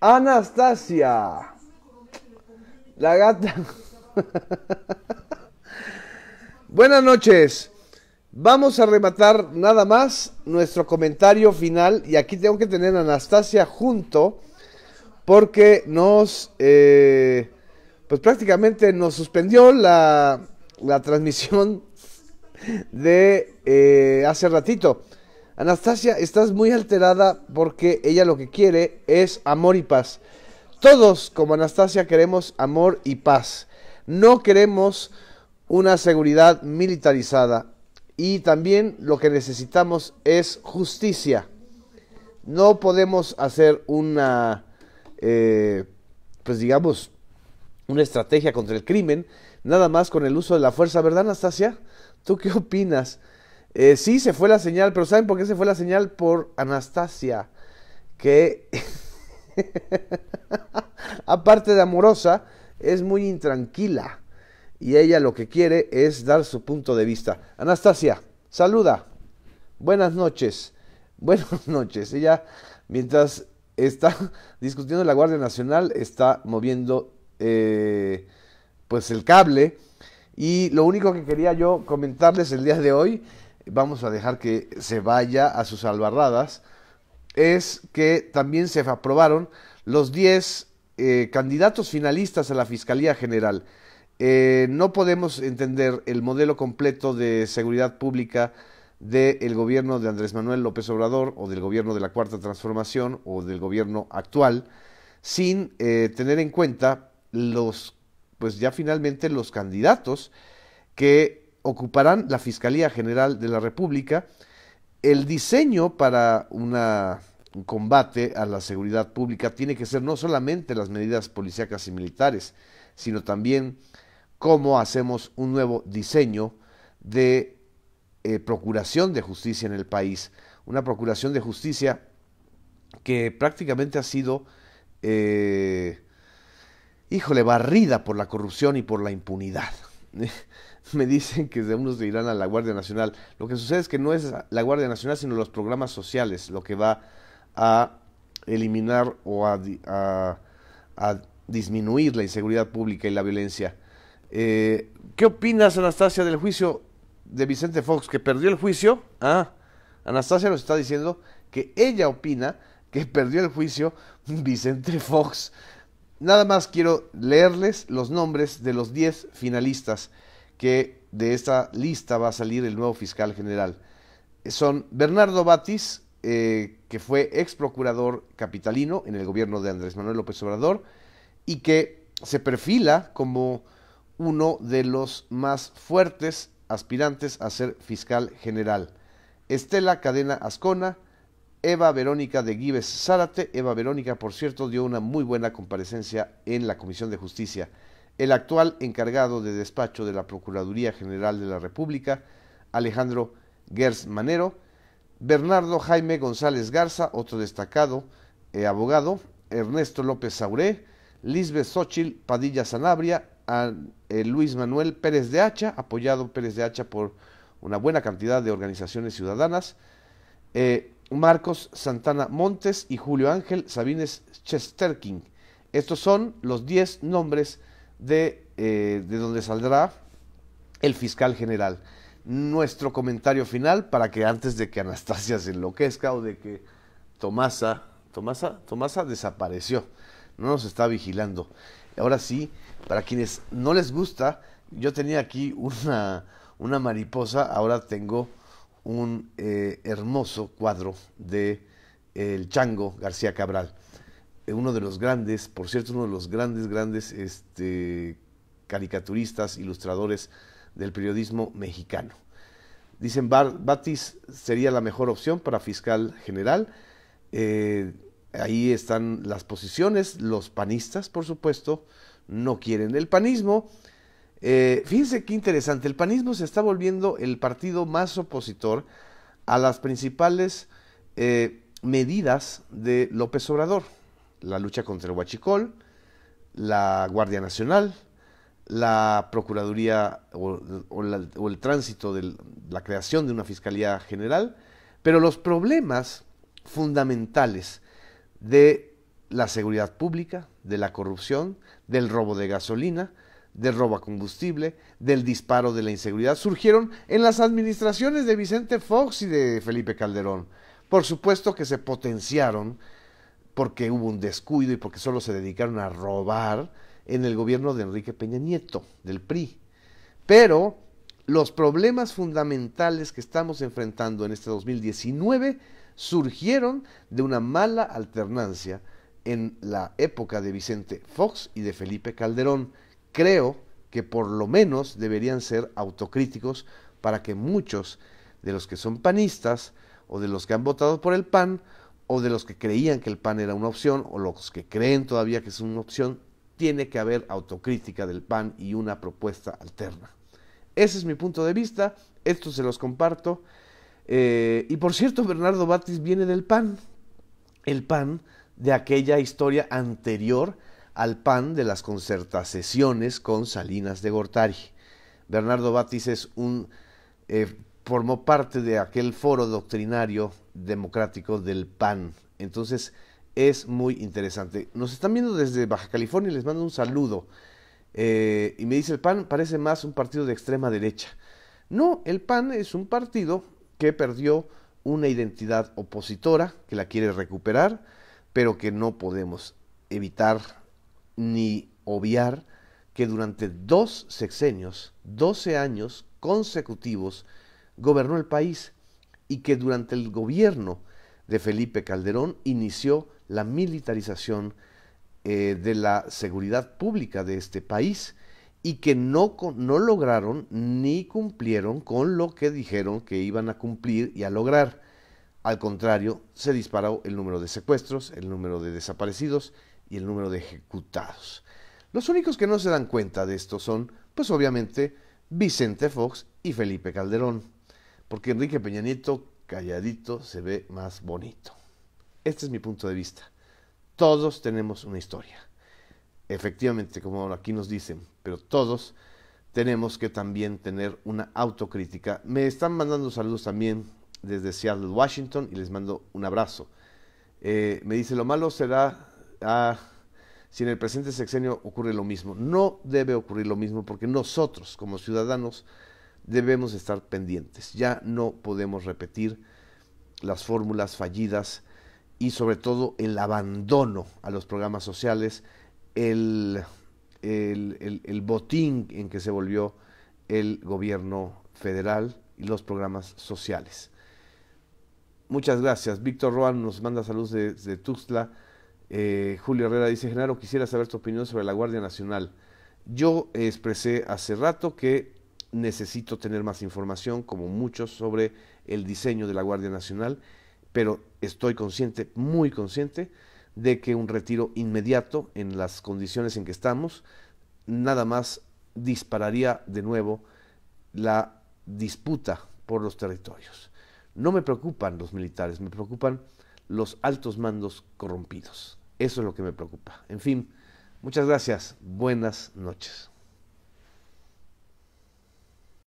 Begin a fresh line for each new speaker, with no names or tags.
Anastasia. La gata. Buenas noches. Vamos a rematar nada más nuestro comentario final y aquí tengo que tener a Anastasia junto porque nos, eh, pues prácticamente nos suspendió la, la transmisión de eh, hace ratito. Anastasia, estás muy alterada porque ella lo que quiere es amor y paz. Todos, como Anastasia, queremos amor y paz. No queremos una seguridad militarizada. Y también lo que necesitamos es justicia. No podemos hacer una, eh, pues digamos, una estrategia contra el crimen, nada más con el uso de la fuerza, ¿verdad, Anastasia? ¿Tú qué opinas? Eh, sí, se fue la señal, pero ¿saben por qué se fue la señal? Por Anastasia, que aparte de amorosa, es muy intranquila. Y ella lo que quiere es dar su punto de vista. Anastasia, saluda. Buenas noches. Buenas noches. Ella, mientras está discutiendo la Guardia Nacional, está moviendo eh, pues el cable. Y lo único que quería yo comentarles el día de hoy vamos a dejar que se vaya a sus albarradas, es que también se aprobaron los 10 eh, candidatos finalistas a la Fiscalía General. Eh, no podemos entender el modelo completo de seguridad pública del gobierno de Andrés Manuel López Obrador o del gobierno de la Cuarta Transformación o del gobierno actual sin eh, tener en cuenta los, pues ya finalmente los candidatos que ocuparán la Fiscalía General de la República, el diseño para un combate a la seguridad pública tiene que ser no solamente las medidas policíacas y militares, sino también cómo hacemos un nuevo diseño de eh, procuración de justicia en el país. Una procuración de justicia que prácticamente ha sido, eh, híjole, barrida por la corrupción y por la impunidad. me dicen que unos de irán a la Guardia Nacional. Lo que sucede es que no es la Guardia Nacional, sino los programas sociales lo que va a eliminar o a, disminuir la inseguridad pública y la violencia. Eh, ¿Qué opinas, Anastasia, del juicio de Vicente Fox, que perdió el juicio? Ah, Anastasia nos está diciendo que ella opina que perdió el juicio Vicente Fox. Nada más quiero leerles los nombres de los 10 finalistas que de esta lista va a salir el nuevo fiscal general. Son Bernardo Batis, eh, que fue ex procurador capitalino en el gobierno de Andrés Manuel López Obrador y que se perfila como uno de los más fuertes aspirantes a ser fiscal general. Estela Cadena Ascona, Eva Verónica de Guives Zárate. Eva Verónica, por cierto, dio una muy buena comparecencia en la Comisión de Justicia. El actual encargado de despacho de la Procuraduría General de la República, Alejandro Gers Manero. Bernardo Jaime González Garza, otro destacado eh, abogado. Ernesto López Sauré. Lisbeth Xochil Padilla Sanabria. Eh, Luis Manuel Pérez de Hacha, apoyado Pérez de Hacha por una buena cantidad de organizaciones ciudadanas. Eh, Marcos Santana Montes y Julio Ángel Sabines Chesterkin. Estos son los 10 nombres de, eh, de donde saldrá el fiscal general. Nuestro comentario final para que antes de que Anastasia se enloquezca o de que Tomasa, Tomasa, Tomasa desapareció, no nos está vigilando. Ahora sí, para quienes no les gusta, yo tenía aquí una, una mariposa, ahora tengo un eh, hermoso cuadro de eh, el Chango García Cabral, eh, uno de los grandes, por cierto, uno de los grandes, grandes este, caricaturistas, ilustradores del periodismo mexicano. Dicen, Batis sería la mejor opción para fiscal general. ahí están las posiciones. Los panistas, por supuesto, no quieren el panismo. Eh, fíjense qué interesante, el panismo se está volviendo el partido más opositor a las principales eh, medidas de López Obrador, la lucha contra el huachicol, la Guardia Nacional, la Procuraduría o el tránsito de la creación de una Fiscalía General, pero los problemas fundamentales de la seguridad pública, de la corrupción, del robo de gasolina, de robo a combustible, del disparo de la inseguridad, surgieron en las administraciones de Vicente Fox y de Felipe Calderón. Por supuesto que se potenciaron porque hubo un descuido y porque solo se dedicaron a robar en el gobierno de Enrique Peña Nieto, del PRI. Pero los problemas fundamentales que estamos enfrentando en este 2019 surgieron de una mala alternancia en la época de Vicente Fox y de Felipe Calderón creo que por lo menos deberían ser autocríticos para que muchos de los que son panistas o de los que han votado por el PAN o de los que creían que el PAN era una opción o los que creen todavía que es una opción, tiene que haber autocrítica del PAN y una propuesta alterna. Ese es mi punto de vista, esto se los comparto. Eh, y por cierto, Bernardo Batis viene del PAN, el PAN de aquella historia anterior al pan de las concertaciones con Salinas de Gortari. Bernardo Batis es un, eh, formó parte de aquel foro doctrinario democrático del PAN. Entonces es muy interesante. Nos están viendo desde Baja California y les mando un saludo. Eh, y me dice, el PAN parece más un partido de extrema derecha. No, el PAN es un partido que perdió una identidad opositora, que la quiere recuperar, pero que no podemos evitar ni obviar que durante dos sexenios, 12 años consecutivos, gobernó el país y que durante el gobierno de Felipe Calderón inició la militarización eh, de la seguridad pública de este país y que no, no lograron ni cumplieron con lo que dijeron que iban a cumplir y a lograr. Al contrario, se disparó el número de secuestros, el número de desaparecidos, y el número de ejecutados. Los únicos que no se dan cuenta de esto son, pues obviamente, Vicente Fox y Felipe Calderón, porque Enrique Peña Nieto calladito se ve más bonito. Este es mi punto de vista. Todos tenemos una historia. Efectivamente, como aquí nos dicen, pero todos tenemos que también tener una autocrítica. Me están mandando saludos también desde Seattle, Washington, y les mando un abrazo. Eh, me dice, lo malo será ah, si en el presente sexenio ocurre lo mismo. No debe ocurrir lo mismo porque nosotros como ciudadanos debemos estar pendientes. Ya no podemos repetir las fórmulas fallidas y sobre todo el abandono a los programas sociales, el, botín en que se volvió el gobierno federal y los programas sociales. Muchas gracias. Víctor Roan nos manda saludos desde de Tuxtla. Eh, Julio Herrera dice, Genaro, quisiera saber tu opinión sobre la Guardia Nacional. Yo expresé hace rato que necesito tener más información, como muchos, sobre el diseño de la Guardia Nacional, pero estoy consciente, muy consciente, de que un retiro inmediato en las condiciones en que estamos, nada más dispararía de nuevo la disputa por los territorios. No me preocupan los militares, me preocupan los altos mandos corrompidos. Eso es lo que me preocupa. En fin, muchas gracias. Buenas noches.